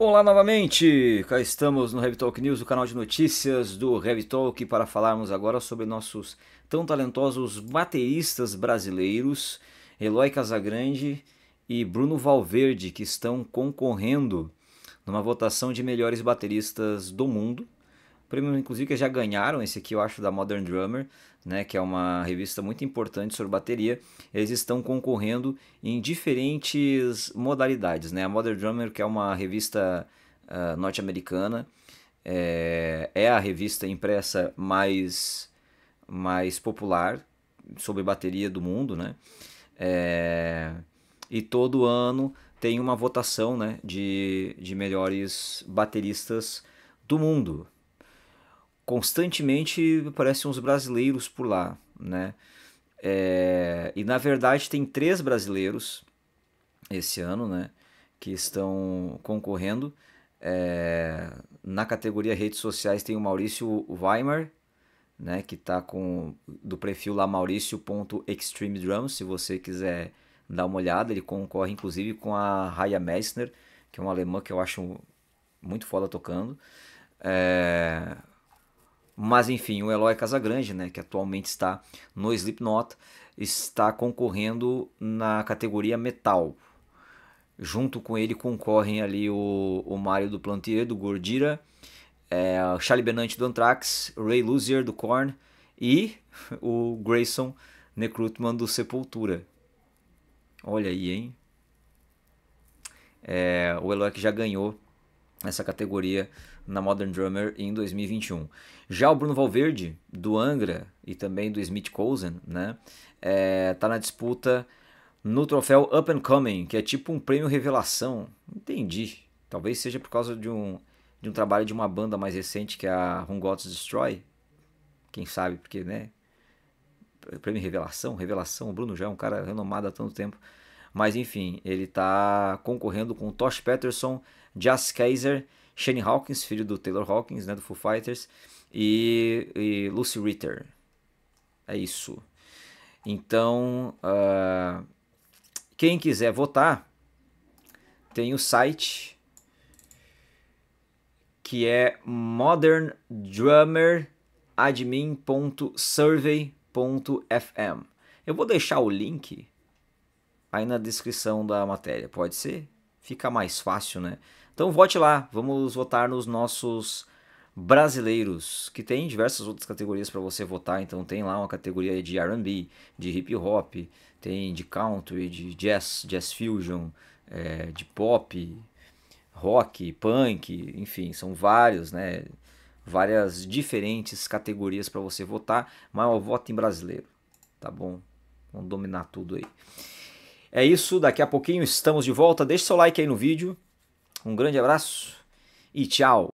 Olá novamente, cá estamos no Talk News, o canal de notícias do Talk, para falarmos agora sobre nossos tão talentosos bateristas brasileiros, Eloy Casagrande e Bruno Valverde, que estão concorrendo numa votação de melhores bateristas do mundo, Prêmios, inclusive, que já ganharam. Esse aqui eu acho da Modern Drummer, né, que é uma revista muito importante sobre bateria. Eles estão concorrendo em diferentes modalidades. Né? A Modern Drummer, que é uma revista uh, norte-americana, é, é a revista impressa mais, mais popular sobre bateria do mundo. Né? É, e todo ano tem uma votação né, de, de melhores bateristas do mundo constantemente aparecem uns brasileiros por lá, né? É, e na verdade tem três brasileiros esse ano, né? Que estão concorrendo. É, na categoria redes sociais tem o Maurício Weimar, né? Que tá com do perfil lá Maurício.extreme Drums, se você quiser dar uma olhada. Ele concorre inclusive com a Raya Messner, que é uma alemã que eu acho muito foda tocando. É, mas enfim, o Eloy Casagrande, né, que atualmente está no Slipknot, está concorrendo na categoria metal. Junto com ele concorrem ali o, o Mário do Plantier, do Gordira, é, o Charlie Benante do Anthrax, Ray Luzier do Korn e o Grayson Necrutman do Sepultura. Olha aí, hein? É, o Eloy que já ganhou essa categoria na Modern Drummer em 2021. Já o Bruno Valverde, do Angra e também do Smith Cousin, né, é, tá na disputa no troféu Up and Coming, que é tipo um prêmio revelação. Entendi. Talvez seja por causa de um, de um trabalho de uma banda mais recente que é a Hungots Destroy. Quem sabe, porque, né? Prêmio revelação, revelação. O Bruno já é um cara renomado há tanto tempo. Mas enfim, ele está concorrendo com Tosh Patterson, Jazz Kaiser, Shane Hawkins, filho do Taylor Hawkins, né, do Foo Fighters, e, e Lucy Ritter. É isso. Então, uh, quem quiser votar, tem o site que é moderndrummeradmin.survey.fm. Eu vou deixar o link aí na descrição da matéria. Pode ser? Fica mais fácil, né? Então vote lá, vamos votar nos nossos brasileiros, que tem diversas outras categorias para você votar, então tem lá uma categoria de R&B, de hip hop, tem de country, de jazz, jazz fusion, é, de pop, rock, punk, enfim, são vários, né? Várias diferentes categorias para você votar, mas vote voto em brasileiro, tá bom? Vamos dominar tudo aí. É isso, daqui a pouquinho estamos de volta. Deixe seu like aí no vídeo. Um grande abraço e tchau!